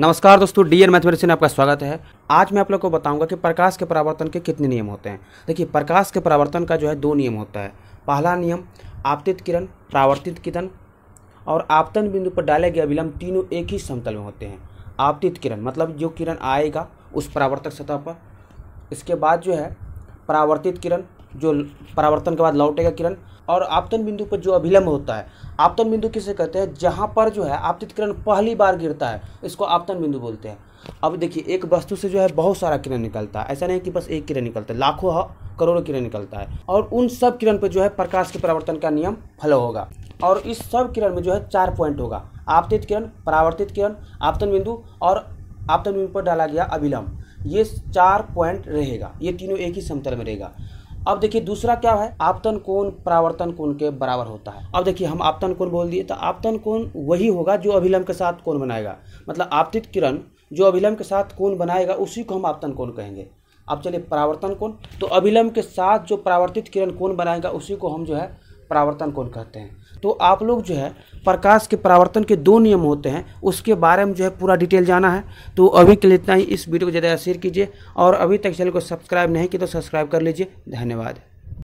नमस्कार दोस्तों D N mathematics में आपका स्वागत है आज मैं आप लोग को बताऊंगा कि प्रकाश के परावर्तन के कितने नियम होते हैं देखिए प्रकाश के परावर्तन का जो है दो नियम होता है पहला नियम आपतित किरण प्रावर्तित किरण और आपतन बिंदु पर डाले गए अभिलंब तीनों एक ही समतल में होते हैं आपतित किरण मतलब जो किरण आएगा उस परावर्तक सतह पर इसके बाद जो है परावर्तित किरण जो परावर्तन के बाद लौटेगा किरण और आपतन बिंदु पर जो अभिलंब होता है आपतन बिंदु किसे कहते हैं जहाँ पर जो है आपतित किरण पहली बार गिरता है इसको आपतन बिंदु बोलते हैं अब देखिए एक वस्तु से जो है बहुत सारा किरण निकलता है ऐसा नहीं कि बस एक किरण निकलता है लाखों करोड़ों किरण निकलता है और उन सब किरण पर जो है प्रकाश के परावर्तन का नियम फलो होगा और इस सब किरण में जो है चार पॉइंट होगा आपतित किरण परावर्तित किरण आपतन बिंदु और आपतन बिंदु पर डाला गया अभिलंब ये चार पॉइंट रहेगा ये तीनों एक ही समतल में रहेगा अब देखिए दूसरा क्या है आपतन कोण परावर्तन कोण के बराबर होता है अब देखिए हम आपतन कोण बोल दिए तो आपतन कोण वही होगा जो अभिलंब के साथ कोण बनाएगा मतलब आपतित किरण जो अभिलंब के साथ कोण बनाएगा उसी को हम आपतन कोण कहेंगे अब चलिए परावर्तन कोण तो अभिलंब के साथ जो परावर्तित किरण कोण बनाएगा उसी को हम जो है परावर्तन कोण कहते हैं तो आप लोग जो है प्रकाश के परावर्तन के दो नियम होते हैं उसके बारे में जो है पूरा डिटेल जाना है तो अभी के लिए इतना ही इस वीडियो को ज़्यादा शेयर कीजिए और अभी तक चैनल को सब्सक्राइब नहीं किया तो सब्सक्राइब कर लीजिए धन्यवाद